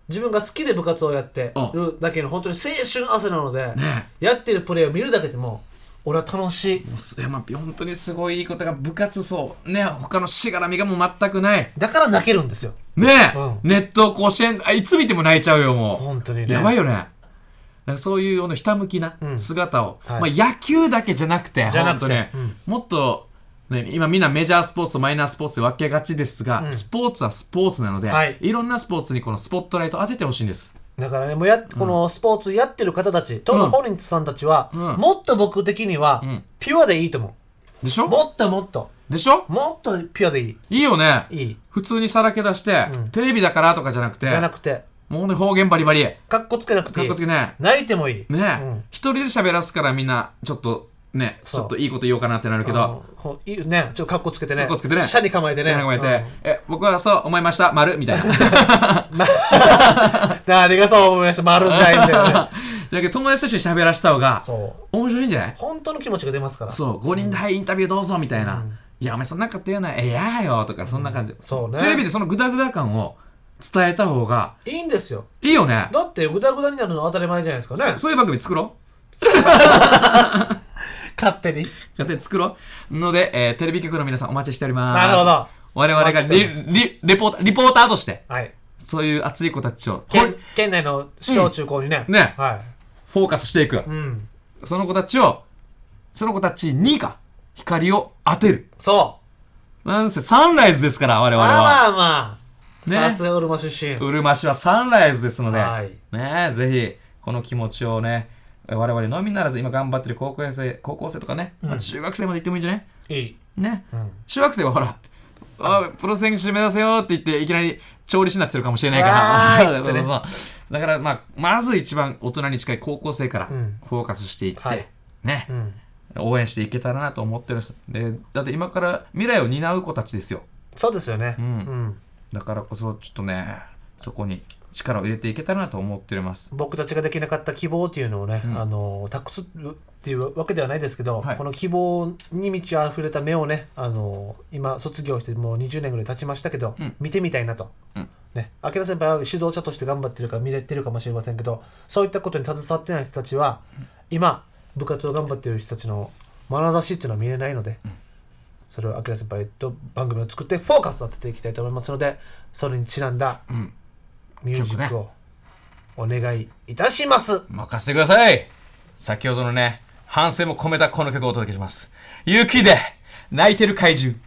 自分が好きで部活をやってるだけの、本当に青春汗なので、ね、やってるプレーを見るだけでも、俺は楽しいいやまあ本当にすごいいいことが部活そうね他のしがらみがもう全くないだから泣けるんですよねえ、うん、ネット甲子園あいつ見ても泣いちゃうよもう本当にねやばいよねそういうのひたむきな姿を、うんはい、まあ、野球だけじゃなくてなくて、ね、うん、もっと、ね、今みんなメジャースポーツとマイナースポーツで分けがちですが、うん、スポーツはスポーツなので、はい、いろんなスポーツにこのスポットライト当ててほしいんですだからね、もうや、このスポーツやってる方たち、トム・ホリンツさんたちは、うんもっと僕的には、んピュアでいいと思う。でしょもっともっと。でしょもっとピュアでいい。いいよね。いい。普通にさらけ出して、うんテレビだからとかじゃなくて、じゃなくて、もうね、方言バリバリ。かっこつけなくてかいっこつけい。泣いてもいい。ね、うん一人で喋らすからみんな、ちょっとね、ちょっといいこと言おうかなってなるけど、いいね、ちょっとカッコつけてね、格好つけてね、社に構えてね、構えて、うん、え、僕はそう思いました、丸みたいな。誰 がそう思いました、丸じゃないんだよね。じゃあ友達と一緒に喋らした方が、面白いんじゃない本当の気持ちが出ますから。そう、5人で、はい、インタビューどうぞみたいな。うん、いや、お前そんなこと言うな、え、やよとか、そんな感じ、うん、そうね。テレビでそのグダグダ感を、伝えた方がいいんですよいいよねだってグダグダになるのは当たり前じゃないですかねそういう番組作ろう 勝手に勝手に作ろうので、えー、テレビ局の皆さんお待ちしておりますなるほど我々がリリポーターリポーターとして、はい、そういう熱い子たちを県内の小中高にね、うん、ね、はい、フォーカスしていく、うん、その子たちをその子たちにか光を当てるそうなんせサンライズですから我々はまあまあまあね、さすがうるま出身うるま市はサンライズですので、はい、ね、ぜひこの気持ちをね我々のみならず今頑張ってる高校生高校生とかね、まあ、中学生まで行ってもいいんじゃない、ね、うん、中学生はほらあプロ選手目指せよって言っていきなり調理師になってるかもしれないからね、だからまあまず一番大人に近い高校生からフォーカスしていって、はい、ね、応援していけたらなと思ってるんですでだって今から未来を担う子たちですよそうですよね、うんだからこそちょっとねそこに力を入れていけたらなと思っております僕たちができなかった希望というのをね、うん、あの託すっていうわけではないですけど、はい、この希望に満ち溢れた目をねあの今卒業してもう20年ぐらい経ちましたけど、うん、見てみたいなと、うん、ね明先輩は指導者として頑張ってるから見れてるかもしれませんけどそういったことに携わってない人たちは、今部活を頑張ってる人たちの眼差しっていうのは見れないので。それを明先輩と番組を作ってフォーカスを当てていきたいと思いますのでそれにちなんだ、うんミュージックをお願いいたします、ね、任せてください先ほどのね反省も込めたこの曲をお届けします雪で泣いてる怪獣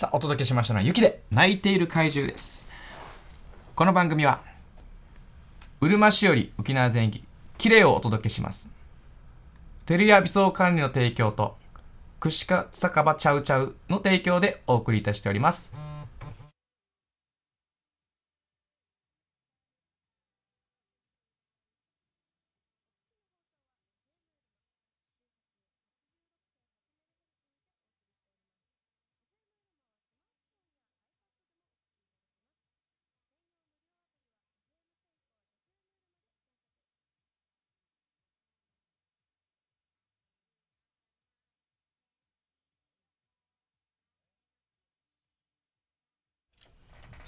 さあ、お届けしましたのは雪で泣いている怪獣です。この番組は、うるま市より沖縄全域、綺麗をお届けします。テルや美装管理の提供と、串カツ酒場チャウチャウの提供でお送りいたしております。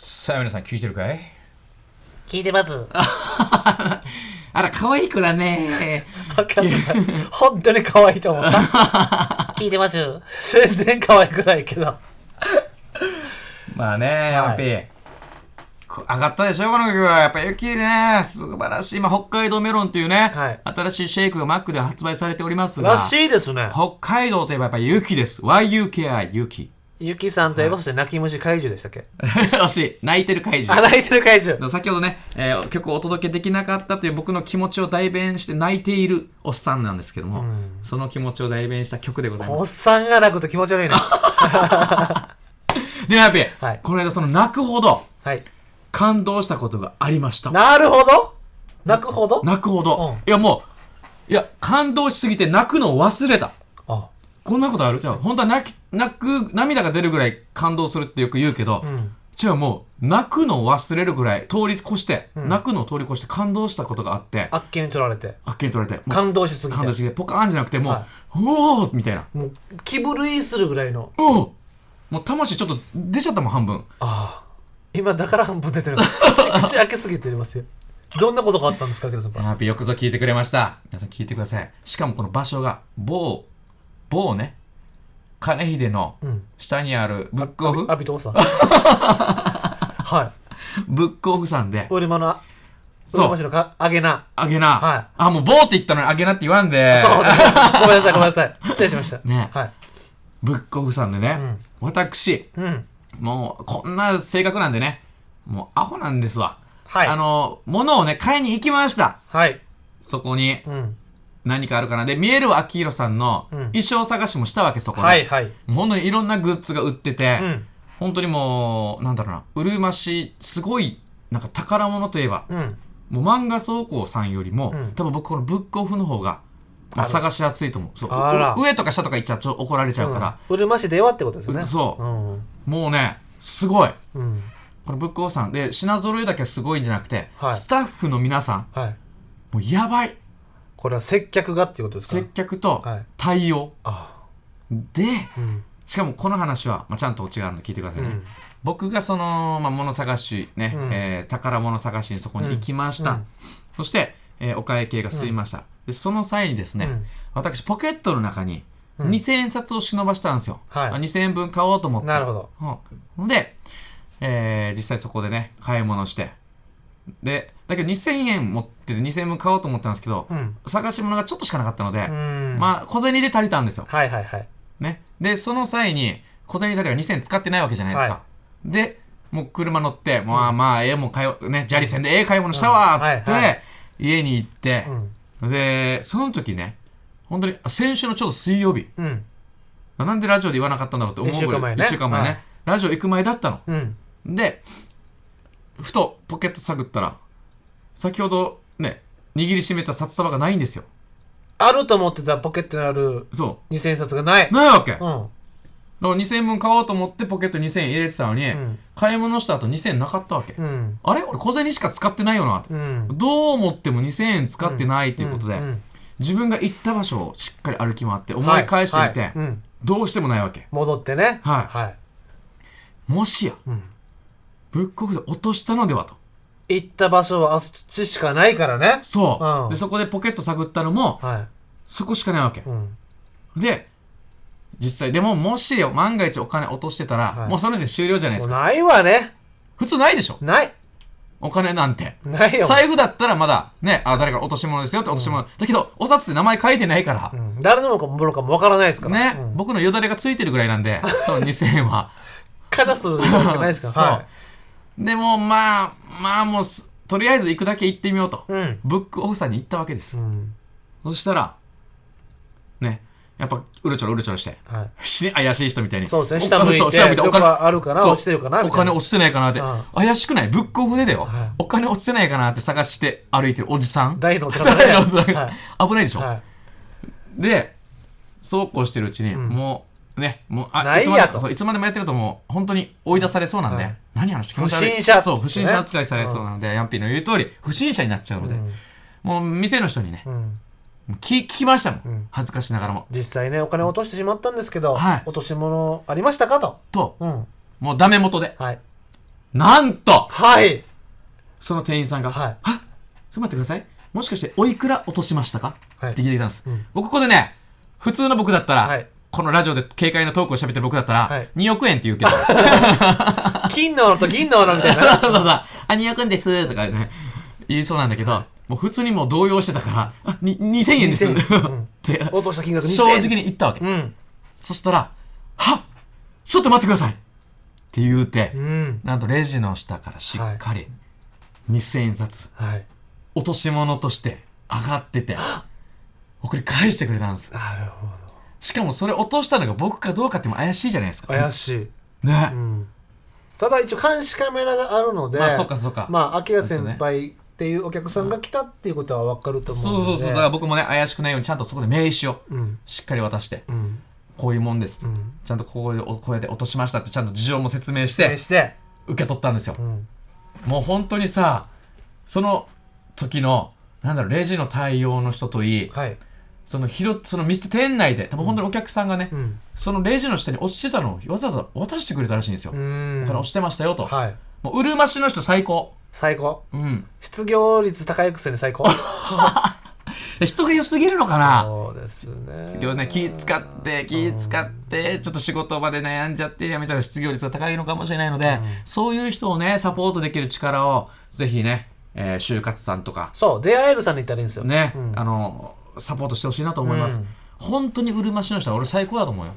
さあ皆さん聞いてるかい聞いてます。あら、可愛い子だね。本当に可愛いと思った。聞いてます全然可愛くないけど。まあね、やっぱり。上がったでしょこの曲は。やっぱ雪ね、素晴らしい。今、北海道メロンっていうね、はい、新しいシェイクがマックで発売されておりますが。らしいですね。北海道といえばやっぱ雪です。YUKI、雪。ゆきさんといえば、そして泣き虫怪獣でしたっけ 惜しい泣いてる怪あ、獣泣いてる怪獣先ほどね、えー曲をお届けできなかったという僕の気持ちを代弁して泣いているおっさんなんですけども、その気持ちを代弁した曲でございます。おっさんが泣くと気持ち悪いな。でなべ、はいこの間その泣くほどはい。感動したことがありましたなるほど泣くほど泣くほど、うんいやもういや感動しすぎて泣くのを忘れたこんなことあるじゃん本当は泣き泣く涙が出るぐらい感動するってよく言うけど、じゃあもう泣くのを忘れるぐらい通り越して、うん泣くのを通り越して感動したことがあってあっけに取られてあっけに取られて感動しすぎて感動してポカーンじゃなくてもう、はうおーみたいなもう気狂いするぐらいのおおもう魂ちょっと出ちゃったもん半分ああ今だから半分出てる口口開けすぎてますよどんなことがあったんですかけど先輩ーよくぞ聞いてくれました皆さん聞いてくださいしかもこの場所が某某ね金秀の下にあるブックオフ、ビトさん はいブックオフさんで売りそうかあげなあげな、はい、あもう棒って言ったのにあげなって言わんでそうごめんなさいごめんなさい失礼しましたね、はい、ブックオフさんでね、うん、私、うん、もうこんな性格なんでねもうアホなんですわはいあの物をね買いに行きましたはいそこに、うん、何かあるかなで見える秋広さんの衣装探しもしたわけ、そこで、はいはい、本当にいろんなグッズが売ってて、うん、本当にもうなんだろうなうるましすごいなんか宝物といえば、うん、もう漫画倉庫さんよりも、うん、多分僕このブックオフの方が、あ、探しやすいと思うそう上とか下とか行っちゃちょと怒られちゃうから、うるましではってことですねそう、もうねすごい、このブックオフさんで品揃えだけはすごいんじゃなくて、はい、スタッフの皆さん、はい、もうやばいこれは接客がっていうことですか接客と対応、はい、で、うん、しかもこの話は、まあ、ちゃんと違うので聞いてくださいね、うん、僕がその、まあ、物探しね、うん、えー、宝物探しにそこに行きました、そして、えー、お会計が済みました、でその際にですね、私ポケットの中に2000円札を忍ばしたんですよ、はい、2000円分買おうと思ってなるほど、で、えー、実際そこでね買い物してでだけど2000円持ってってる2000円分買おうと思ったんですけど、うん、探し物がちょっとしかなかったので、まあ、小銭で足りたんですよ。はいはいはい。ね。で、その際に、小銭だけが2000円使ってないわけじゃないですか。はい、で、もう車乗って、まあまあ、ええもんかよ、ね、砂利線でええ買い物したわっつって、家に行って、うん、で、その時ね、本当に、先週のちょうど水曜日、うん、なんでラジオで言わなかったんだろうって思うぐらい、1週間前ね、ラジオ行く前だったの。で、ふとポケット探ったら、先ほどね、握りしめた札束がないんですよ。あると思ってたポケットにあるそ2000札がないないわけ。だかうん。ら2000分買おうと思ってポケット2000円入れてたのに、うん買い物した後2000円なかったわけ。うん。あれ俺小銭しか使ってないよなって。うん。どう思っても2000円使ってないということで、んん自分が行った場所をしっかり歩き回って思い返してみて、はいはいうんどうしてもないわけ。戻ってね。はいはい。もしや、うん。ブックオフで落としたのではと。行った場所はあっちしかないからねそう、うん、でそこでポケット探ったのも、はい、そこしかないわけ、うん、で実際でももしよ万が一お金落としてたら、はい、もうその時点終了じゃないですかないわね普通ないでしょないお金なんてないよ財布だったらまだねあ誰か落とし物ですよって落とし物、うん、だけどお札って名前書いてないから、誰のものかもわからないですからね、僕のよだれがついてるぐらいなんでその2000円はかざすしかないですからはいでもまあまあもうとりあえず行くだけ行ってみようと、うん、ブックオフさんに行ったわけです、うん、そしたらねやっぱうるちょろうるちょろして、はい、し怪しい人みたいにそうですね下向いて向いてお金あるから落ちてるかなお金落ちてないかなって、うん、怪しくないブックオフでだよ、はい、お金落ちてないかなって探して歩いてるおじさん大の大大の危ないでしょ、はい、でそうこうしてるうちに、もうね、もうあいつまでそういつまでもやってるともう本当に追い出されそうなんで、はい、何あの人不審者、そう不審者扱いされそうなので、うん、ヤンピーの言う通り不審者になっちゃうので、うん、もう店の人にね、うん、聞聞きましたもん、恥ずかしながらも実際ねお金落としてしまったんですけど、はい、落とし物ありましたかとと、うん、もうダメ元で、はい、なんとはいその店員さんが「はい、はっちょっと待ってくださいもしかしておいくら落としましたかはい」って聞いてきたんです、うん、僕ここでね普通の僕だったら、はいこのラジオで軽快なトークを喋ってる僕だったら、2億円って言うけど。金の斧と銀の斧みたいな。そうそうあ、2億円ですとか、ね、言いそうなんだけど、もう普通にもう動揺してたから、あ、2000円です って、落とした金額正直に言ったわけ。そしたら、はっちょっと待ってくださいって言うて、なんとレジの下からしっかり2000円札、落とし物として上がってて、送り返してくれたんです。なるほど。しかもそれ落としたのが僕かどうかっても怪しいじゃないですか怪しいね、うん、ただ一応監視カメラがあるのでまあそっかそっかまあ秋先輩っていうお客さんが来たっていうことは分かると思うので、そうそうそうだから僕もね怪しくないようにちゃんとそこで名刺をしっかり渡して、うん、こういうもんです、うん、ちゃんとここでこうやって落としましたってちゃんと事情も説明して受け取ったんですよ、うん、もう本当にさその時のなんだろうレジの対応の人といい、はいその拾その店店内で多分本当にお客さんがね、うん、そのレジの下に落ちてたのをわざわざ渡してくれたらしいんですよだから落ちてましたよと、はい、もううるましの人最高最高、うん、失業率高いくせに最高 人が良すぎるのかなそうですね失業ね気使って気使って、ちょっと仕事場で悩んじゃってやめたら失業率が高いのかもしれないので、うん、そういう人をねサポートできる力をぜひね、えー、就活さんとかそう出会えるさんに行ったらいいんですよね、うん、あのサポートしてほしいなと思います、うん、本当にうるま市の人は俺最高だと思うよ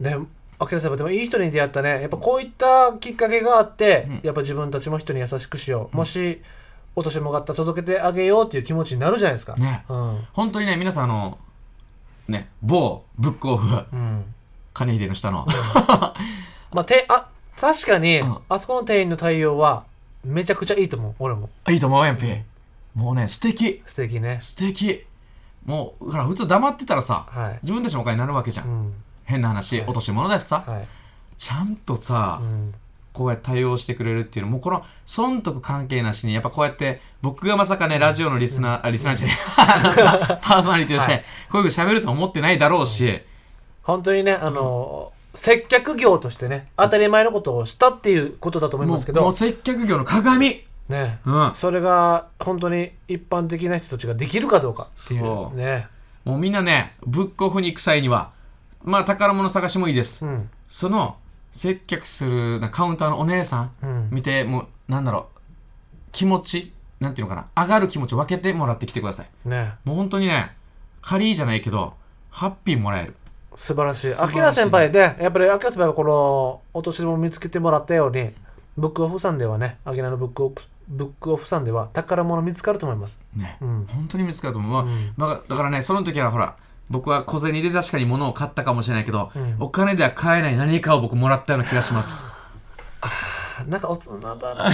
であきらさんでもいい人に出会ったねやっぱこういったきっかけがあって、うん、やっぱ自分たちも人に優しくしよう、もしお年もがった届けてあげようっていう気持ちになるじゃないですかね、うん、本当にね皆さんあのね某ブックオフ、うん、金秀の下の、まあてあ確かに、あそこの店員の対応はめちゃくちゃいいと思う俺もいいと思うやんぴ、もうね素敵素敵ね素敵もうほら普通黙ってたらさ、はい、自分たちのお金になるわけじゃん、うん、変な話、はい、落とし物だしさ、はい、ちゃんとさ、うん、こうやって対応してくれるっていうのもうこの損得関係なしにやっぱこうやって僕がまさかねラジオのリスナー、あリスナーじゃねえ パーソナリティとして、こういうふうに喋ると思ってないだろうし、本当にねあのー接客業としてね当たり前のことをしたっていうことだと思いますけどもう接客業の鏡ね、うん、それが本当に一般的な人たちができるかどうかっていうねもうみんなねブックオフに行く際にはまあ宝物探しもいいです、うん、その接客するカウンターのお姉さん見て、うん、もうなんだろう気持ちなんていうのかな上がる気持ち分けてもらってきてください、ね、もう本当にね仮じゃないけどハッピーもらえる素晴らしいらし先輩でやっぱりアキ先輩がこのお年も見つけてもらったようにブックオフさんではねアキのブックオフブックオフさんでは宝物見つかると思います。ね、うん、本当に見つかると思う、まあ、うん、まあ、だからねその時はほら僕は小銭で確かに物を買ったかもしれないけど、うん、お金では買えない何かを僕もらったような気がします。あなんか大人だな。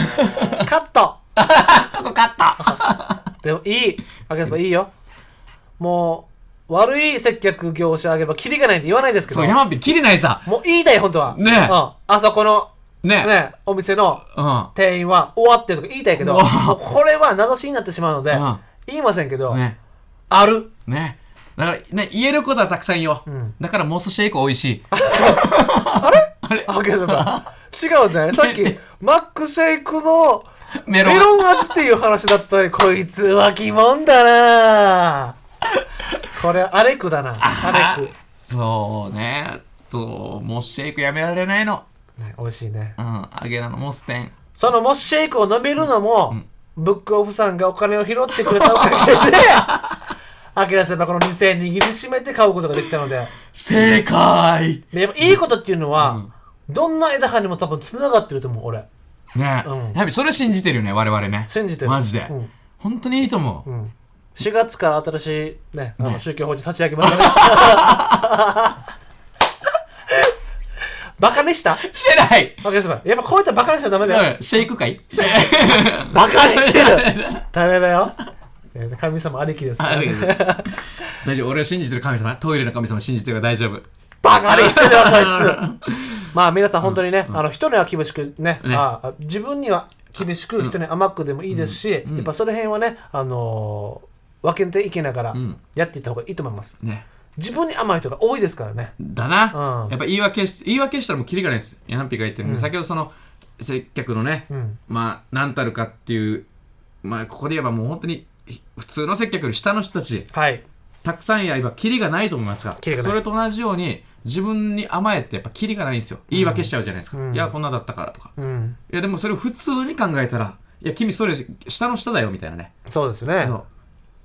カット ここカット でもいいあげればいいよ。もう悪い接客業者あげればキリがないって言わないですけど。そう、山火キリないさ。もういいだよ、本当は。ねえ、うん。あそこのねねお店の店員は終わってとか言いたいけど、うこれは名指しになってしまうので、うん言いませんけど、ね。ある。ね。だから、ね、言えることはたくさんよ。うんだから、モスシェイク美味しい。あ、けど違うじゃない さっき、マックシェイクのメロン。味っていう話だったのに、こいつは疑問だなこれ、アレクだな。アレク。そうね。そう、モスシェイクやめられないの。ね、美味しいね。うん、揚げなのモス店。そのモスシェイクを飲めるのも、うん、ブックオフさんがお金を拾ってくれたおかげで、アキラ先輩この2000円握りしめて買うことができたので。正解でやっぱいいことっていうのは、うん、どんな枝葉にも多分つながってると思う、俺。ね、うん、やはりそれ信じてるよね、我々ね。信じてる。マジで。うん、本当にいいと思う。うん4月から新しい、ね、あの宗教法人立ち上げましたねバカにしたしてないバカにした。やっぱこういったバカにしたらダメだよ。うん、シェイク会 バカにしてる ダメだよ。神様ありきですから、ね。大丈夫、俺は信じてる神様、トイレの神様信じてるから大丈夫。バカにしてるよ、こいつ。まあ皆さん本当にね、うん、あの人には厳しくね、ねまあ、自分には厳しく、人に甘くでもいいですし、うん、やっぱその辺はね、あのー、分けていけながらやっていった方がいいと思います。ね自分に甘い人が多いですからねだな、うん、やっぱ言い訳し言い訳したらもうキりがないですヤンピが言ってるんで、うん、先ほどその接客のね、うん、まあ何たるかっていうまあここで言えばもう本当に普通の接客より下の人たち、はい、たくさんやればキリがないと思いますがそれと同じように自分に甘えてやっぱキリがないんですよ言い訳しちゃうじゃないですか、うん、いやこんなだったからとか、うん、いやでもそれを普通に考えたらいや君それ下の下だよみたいなねそうですねやっ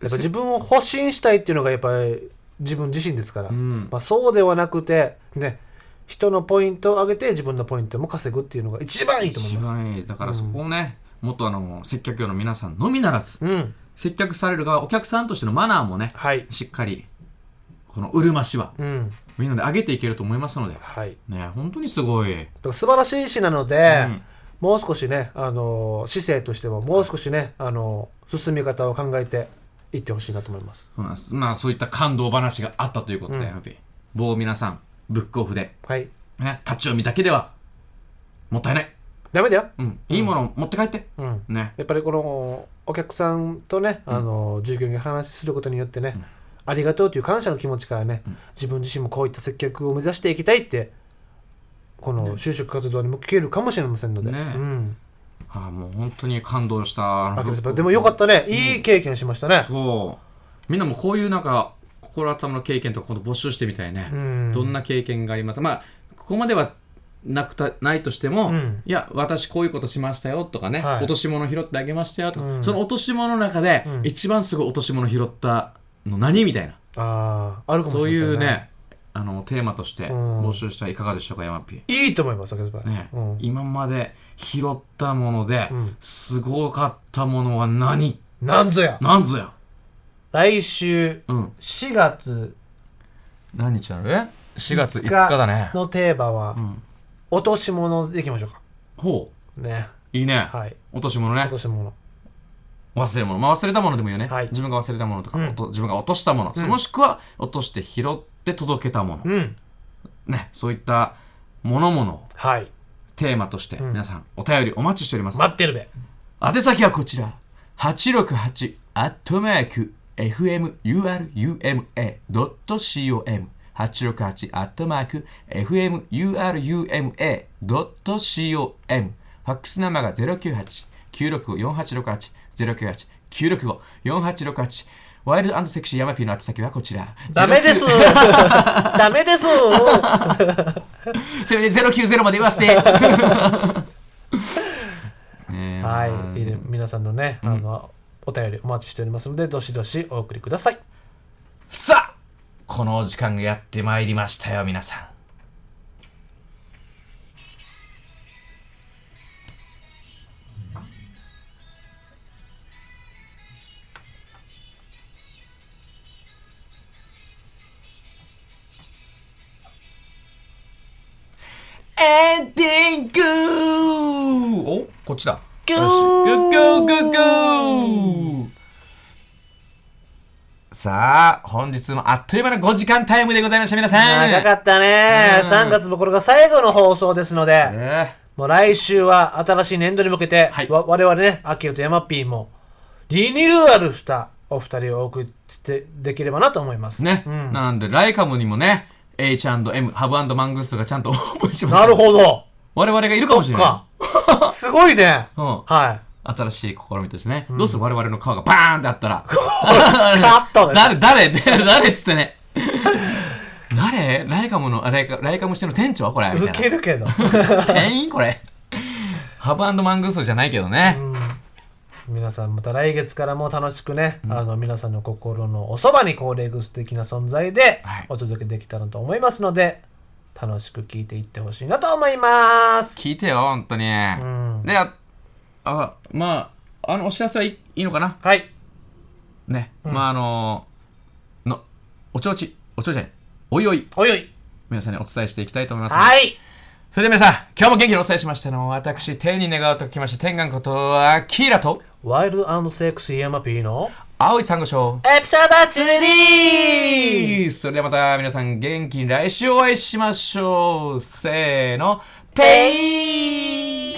ぱ自分を保身したいっていうのがやっぱり自分自身ですから、うん、まあ、そうではなくてね人のポイントを上げて自分のポイントも稼ぐっていうのが一番いいと思いますだからそこをね、うん、もっとあの接客業の皆さんのみならず、うん、接客される側お客さんとしてのマナーもね、はい、しっかりこのうるましは、うん、みんなで上げていけると思いますので、はい、ね本当にすごい素晴らしい詩なので、もう少しね、あの姿勢としてももう少しね、はい、あの進み方を考えて行ってほしいなと思いますそうなんですまあそういった感動話があったということで、うん、ハッピー某皆さんブックオフで、はいね、立ち読みだけではもったいないダメだよ、うん、いいもの持って帰って、うんね、やっぱりこのお客さんとね、あの従業員が話することによってね、ありがとうという感謝の気持ちからね、自分自身もこういった接客を目指していきたいってこの就職活動に向けるかもしれませんので、ねうん、あもう本当に感動したでもよかったね、うん、いい経験しましたねそうみんなもこういうなんか心頭の経験とか今度募集してみたいね、うん、どんな経験がありますまあここまではなくたないとしても、うん、いや私こういうことしましたよとかね、はい、落とし物拾ってあげましたよとか、その落とし物の中で、一番すごい落とし物拾ったの何みたいなああるかもしれない、ね、そういうねあのテーマとして募集したらいかがでしょうか、山 P いいと思いますね、うん、今まで拾ったもので、うん、すごかったものは何なんぞやなんぞや来週、うん、月何日なのえ4月5日だねのテーマは、うん、落とし物でいきましょうかほうねいいね、はい、落とし物ね落とし物忘れ物、まあ、忘れたものでもいいよね、はい、自分が忘れたものとか、うん、自分が落としたもの、うん、もしくは落として拾っで届けたもの、うん、ね、そういったものもの、はい、テーマとして皆さんお便りお待ちしております、待ってるべ宛先はこちら868アットマーク fmuruma.com 八六八アットマーク fmuruma.com ファックスナンバーが098-965-4868、098-965-4868ワイルドセクシーヤマピーの宛先はこちら。ダメです ダメですせめて090まで言わせて はい、皆さんのね、うん、あの、お便りお待ちしておりますので、どしどしお送りください。さあ、この時間がやってまいりましたよ、皆さん。エンディングおこっちだ。ーーーーさあ、本日もあっという間の5時間タイムでございました、皆さん。長かったね。3月もこれが最後の放送ですので、ね、もう来週は新しい年度に向けて、はい、わ我々ね、アキルとヤマピーもリニューアルしたお二人をお送りできればなと思います。ね。うん、なんで、ライカムにもね、H&M、ハブマングースがちゃんと オープンしました。なるほど。我々がいるかもしれない。すごいね。うん。はい。新しい試みとしてね、どうする我々の顔がバーンってあったら 誰誰誰っつってね誰ライカムのライカムしての店長これいウケるけど店員これハブマングースじゃないけどね、うん皆さんまた来月からも楽しくね、うん、あの皆さんの心のおそばにコーレーグス的な存在でお届けできたらと思いますので、はい、楽しく聞いていってほしいなと思います聞いてよ本当に、うん、であまああのお知らせはい、いいのかなはいね、うん、まああののおちょうちおちょうちいおいおいおいおい皆さんにお伝えしていきたいと思います、ね、はいそれでは皆さん今日も元気にお伝えしましたの私天に願うときまして天眼ことアキラとワイルドセックス EMP の青い珊瑚礁エピソード 3! それではまた皆さん元気に来週お会いしましょうせーのペイ